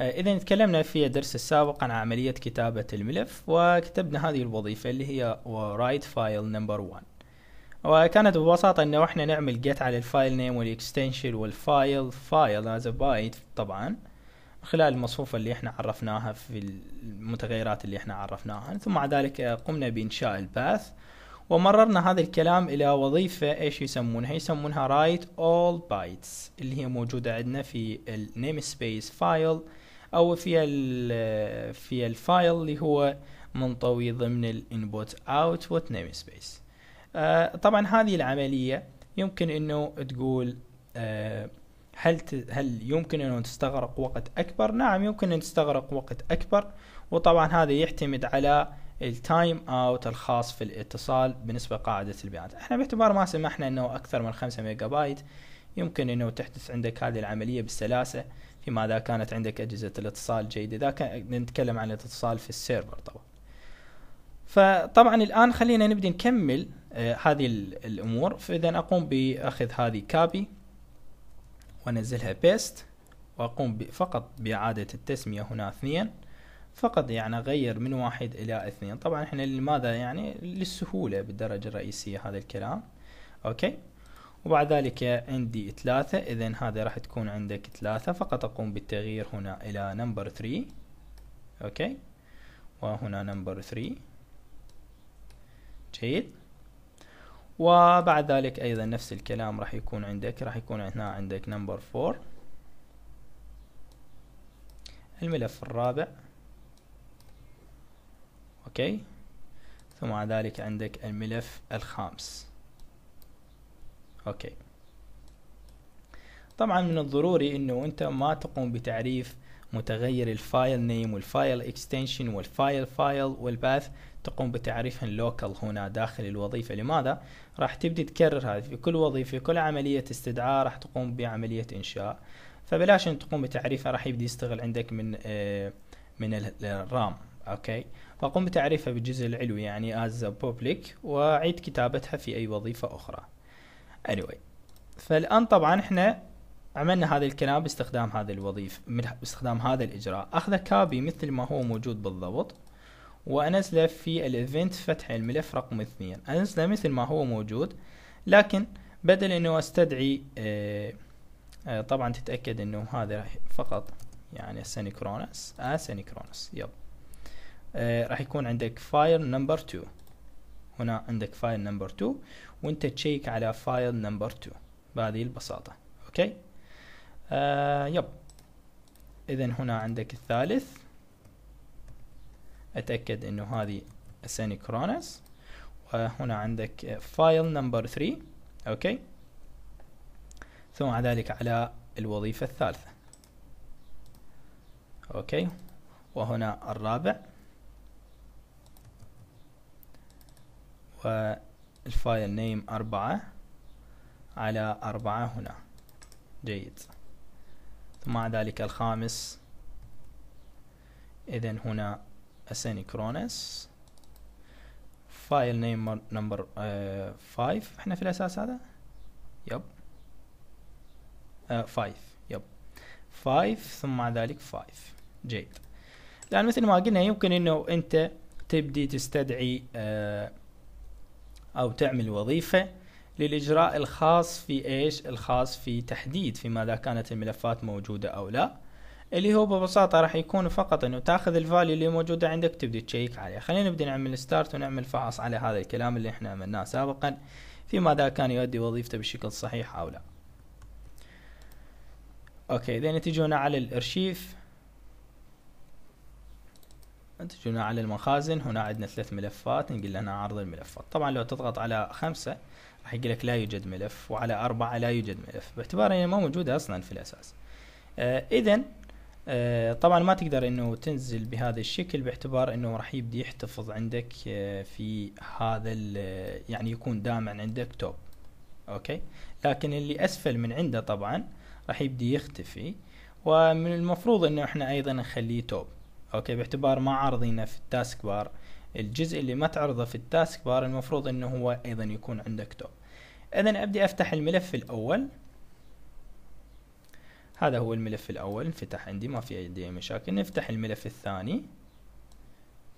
آه، إذا تكلمنا في الدرس السابق عن عملية كتابة الملف وكتبنا هذه الوظيفة اللي هي write file number one وكانت ببساطة انه احنا نعمل get على الفايل نيم والاكستنشن والفايل فايل از بايت طبعا خلال المصفوفة اللي احنا عرفناها في المتغيرات اللي احنا عرفناها ثم بعد ذلك آه، قمنا بإنشاء الباث ومررنا هذا الكلام إلى وظيفة ايش يسمونها يسمونها write all bytes اللي هي موجودة عندنا في ال namespace file او في في الفايل اللي هو منطوي ضمن الانبوت اوت وات نيم سبيس طبعا هذه العمليه يمكن انه تقول آه هل هل يمكن انه تستغرق وقت اكبر نعم يمكن ان تستغرق وقت اكبر وطبعا هذا يعتمد على التايم اوت الخاص في الاتصال بالنسبه لقاعده البيانات احنا باعتبار ما سمحنا انه اكثر من 5 ميجا بايت يمكن انه تحدث عندك هذه العمليه بسلاسه فيما اذا كانت عندك اجهزه الاتصال جيده اذا كان نتكلم عن الاتصال في السيرفر طبعا فطبعا الان خلينا نبدا نكمل آه هذه الامور فاذا اقوم باخذ هذه كابي وانزلها بيست واقوم فقط باعاده التسميه هنا اثنين فقط يعني اغير من واحد الى اثنين طبعا احنا لماذا يعني للسهوله بالدرجه الرئيسيه هذا الكلام اوكي وبعد ذلك عندي ثلاثة إذا هذا راح تكون عندك ثلاثة فقط أقوم بالتغيير هنا إلى نمبر ثري أوكي وهنا نمبر ثري جيد وبعد ذلك أيضا نفس الكلام راح يكون عندك راح يكون هنا عندك نمبر فور الملف الرابع أوكي ثم ذلك عندك الملف الخامس اوكي طبعا من الضروري انه انت ما تقوم بتعريف متغير الفايل نيم والفايل اكستنشن والفايل فايل والباث تقوم بتعريفها لوكال هنا داخل الوظيفة لماذا؟ راح تبدي تكرر هذا في كل وظيفة في كل عملية استدعاء راح تقوم بعملية انشاء فبلاش ان تقوم بتعريفها راح يبدي يستغل عندك من آه من الرام اوكي فقم بتعريفها بالجزء العلوي يعني از بوبليك واعيد كتابتها في اي وظيفة اخرى anyway فالان طبعا احنا عملنا هذا الكلام باستخدام هذا الوظيف باستخدام هذا الاجراء اخذ كابي مثل ما هو موجود بالضبط وانزله في الايفنت فتح الملف رقم اثنين انزله مثل ما هو موجود لكن بدل انه استدعي آه آه طبعا تتاكد انه هذا فقط يعني سينكرونس اسينكرونس آه، يلا آه راح يكون عندك فاير نمبر 2 هنا عندك فاير نمبر 2 وانت تشيك على فايل نمبر 2 بهذه البساطة اوكي آه يب اذا هنا عندك الثالث اتأكد انه هذه اسينكرونس وهنا عندك فايل نمبر 3 اوكي ثم بعد ذلك على الوظيفة الثالثة اوكي وهنا الرابع و الفايل نيم أربعة على أربعة هنا جيد ثم مع ذلك الخامس إذا هنا أسينكرونس فايل نيم نمبر فايف احنا في الأساس هذا يب فايف آه، يب فايف ثم مع ذلك فايف جيد الآن مثل ما قلنا يمكن أنه أنت تبدي تستدعي uh, او تعمل وظيفه للاجراء الخاص في ايش الخاص في تحديد فيما اذا كانت الملفات موجوده او لا اللي هو ببساطة راح يكون فقط انه تاخذ الفاليو اللي موجودة عندك تبدي تشيك عليها خلينا نبدي نعمل ستارت ونعمل فحص على هذا الكلام اللي احنا عملناه سابقا فيما اذا كان يؤدي وظيفته بشكل صحيح او لا اوكي اذا تجونا على الارشيف تجونا على المخازن هنا عندنا ثلاث ملفات نقول لنا عرض الملفات طبعا لو تضغط على خمسة راح يقول لك لا يوجد ملف وعلى أربعة لا يوجد ملف باعتبار انها ما موجودة أصلا في الأساس آه إذا آه طبعا ما تقدر انه تنزل بهذا الشكل باعتبار انه راح يبدي يحتفظ عندك آه في هذا آه، يعني يكون دائما عندك توب اوكي لكن اللي اسفل من عنده طبعا راح يبدي يختفي ومن المفروض انه احنا ايضا نخليه توب اوكي باعتبار ما عارضينه في التاسك بار الجزء اللي ما تعرضه في التاسك بار المفروض انه هو ايضا يكون عندك توب اذا ابدي افتح الملف الاول هذا هو الملف الاول انفتح عندي ما في عندي اي مشاكل نفتح الملف الثاني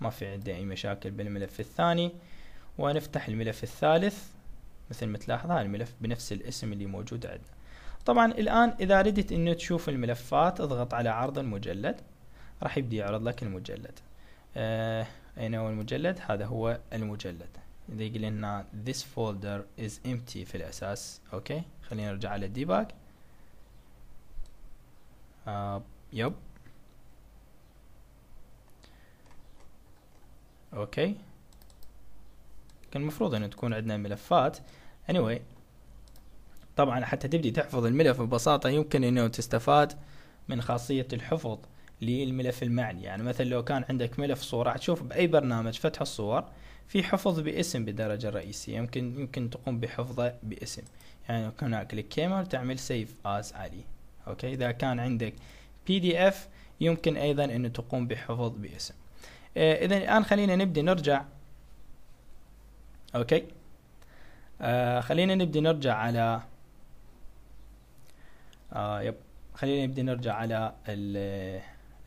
ما في عندي اي مشاكل بالملف الثاني ونفتح الملف الثالث مثل ما تلاحظ هذا الملف بنفس الاسم اللي موجود عندنا طبعا الان اذا ردت انه تشوف الملفات اضغط على عرض المجلد راح يبدي يعرض لك المجلد آه اين هو المجلد هذا هو المجلد اذا يقول لنا this folder is empty في الاساس اوكي خلينا نرجع على الديباج آه يب اوكي كان المفروض ان تكون عندنا ملفات anyway طبعا حتى تبدي تحفظ الملف ببساطة يمكن انه تستفاد من خاصية الحفظ للملف المعني يعني مثلا لو كان عندك ملف صورة تشوف بأي برنامج فتح الصور في حفظ باسم بالدرجة الرئيسية يمكن يمكن تقوم بحفظه باسم يعني هناك كاميرا تعمل سيف از علي اوكي اذا كان عندك بي دي اف يمكن ايضا ان تقوم بحفظ باسم آه اذا الان خلينا نبدي نرجع اوكي آه خلينا نبدي نرجع على آه يب خلينا نبدي نرجع على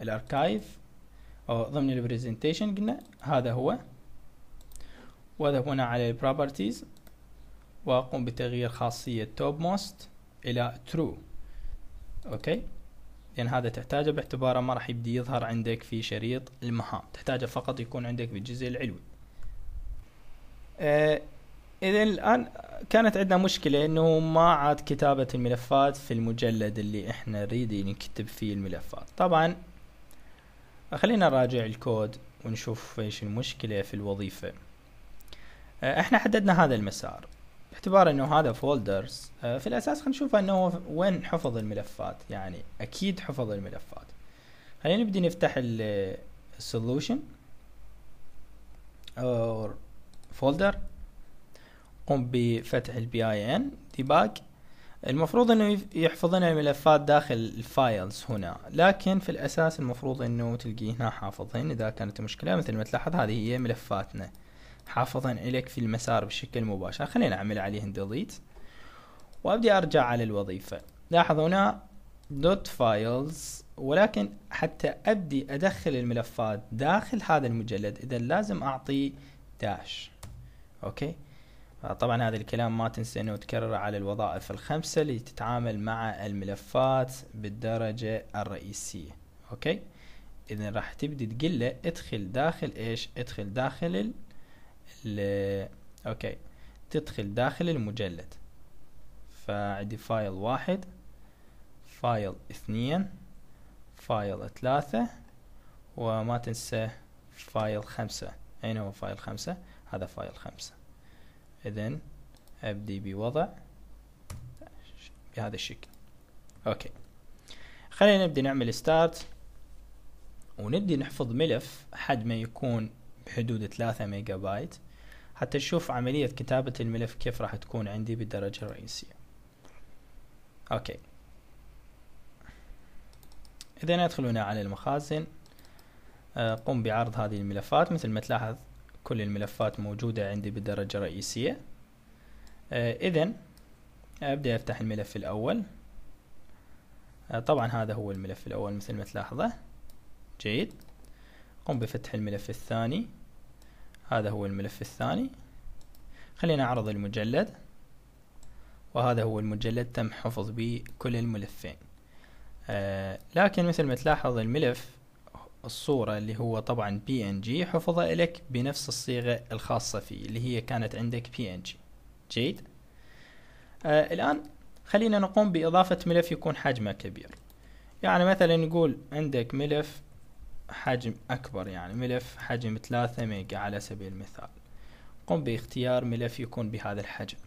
الاركايف او ضمن البرزنتيشن قلنا هذا هو واذهب هنا على البروبرتيز واقوم بتغيير خاصية توب موست الى ترو اوكي لان هذا تحتاجه باعتباره ما راح يبدي يظهر عندك في شريط المهام تحتاجه فقط يكون عندك بالجزء العلوي آه اذا الان كانت عندنا مشكله انه ما عاد كتابه الملفات في المجلد اللي احنا نريد نكتب فيه الملفات طبعا خلينا نراجع الكود ونشوف ايش المشكلة في الوظيفة آه، احنا حددنا هذا المسار باعتبار انه هذا فولدرز آه، في الاساس خلينا نشوف انه وين حفظ الملفات يعني اكيد حفظ الملفات خلينا نبدي نفتح السولوشن اور فولدر قم بفتح البي اي ان ديباج المفروض انه يحفظ لنا الملفات داخل الفايلز هنا لكن في الاساس المفروض انه تلقيه هنا حافظهن اذا كانت المشكلة مثل ما تلاحظ هذه هي ملفاتنا حافظا لك في المسار بشكل مباشر خلينا اعمل عليهن ديليت وابدي ارجع على الوظيفة لاحظ هنا دوت فايلز ولكن حتى ابدي ادخل الملفات داخل هذا المجلد اذا لازم اعطي داش اوكي طبعا هذا الكلام ما تنسى انه تكرر على الوظائف الخمسة اللي تتعامل مع الملفات بالدرجة الرئيسية اوكي اذا راح تبدي تقول له ادخل داخل ايش ادخل داخل ال... ال... اوكي تدخل داخل المجلد فعندي فايل واحد فايل اثنين فايل ثلاثة وما تنسى فايل خمسة اين هو فايل خمسة هذا فايل خمسة اذا ابدي بوضع بهذا الشكل اوكي خلينا نبدي نعمل ستارت ونبدي نحفظ ملف حد ما يكون بحدود 3 ميجا بايت حتى نشوف عملية كتابة الملف كيف راح تكون عندي بالدرجة الرئيسية اوكي اذا ادخل هنا على المخازن آه، قم بعرض هذه الملفات مثل ما تلاحظ كل الملفات موجودة عندي بالدرجة الرئيسية إذا آه، أبدأ أفتح الملف الأول آه، طبعا هذا هو الملف الأول مثل ما تلاحظه جيد قم بفتح الملف الثاني هذا هو الملف الثاني خلينا أعرض المجلد وهذا هو المجلد تم حفظ به كل الملفين آه، لكن مثل ما تلاحظ الملف الصورة اللي هو طبعا بي ان جي حفظها لك بنفس الصيغة الخاصة فيه اللي هي كانت عندك بي ان جي جيد آه الآن خلينا نقوم بإضافة ملف يكون حجمه كبير يعني مثلا نقول عندك ملف حجم أكبر يعني ملف حجم ثلاثة ميجا على سبيل المثال قم باختيار ملف يكون بهذا الحجم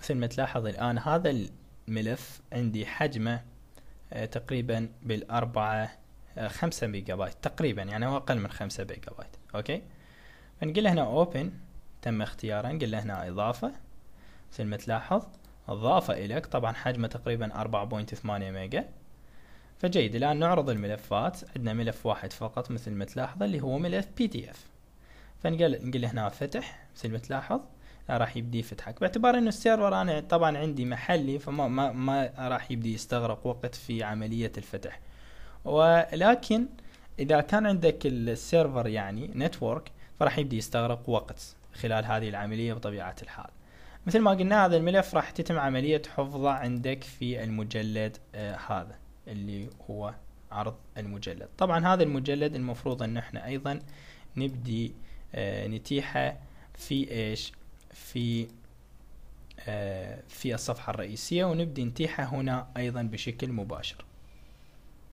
مثل ما تلاحظ الآن هذا الملف عندي حجمه آه، تقريبا بالأربعة 5 ميجا بايت تقريبا يعني هو اقل من 5 ميجا بايت اوكي فنقول هنا اوبن تم اختياره نقول له هنا اضافه مثل ما تلاحظ اضافه اليك طبعا حجمه تقريبا 4.8 ميجا فجيد الان نعرض الملفات عندنا ملف واحد فقط مثل ما تلاحظ اللي هو ملف بي دي اف فنقول نقول هنا فتح مثل ما تلاحظ راح يبدي يفتحك باعتبار انه السيرفر انا طبعا عندي محلي فما ما, ما راح يبدي يستغرق وقت في عمليه الفتح ولكن اذا كان عندك السيرفر يعني نتورك فراح يبدي يستغرق وقت خلال هذه العمليه بطبيعه الحال مثل ما قلنا هذا الملف راح تتم عمليه حفظه عندك في المجلد آه هذا اللي هو عرض المجلد طبعا هذا المجلد المفروض ان احنا ايضا نبدي آه نتيحه في ايش في آه في الصفحه الرئيسيه ونبدي نتيحه هنا ايضا بشكل مباشر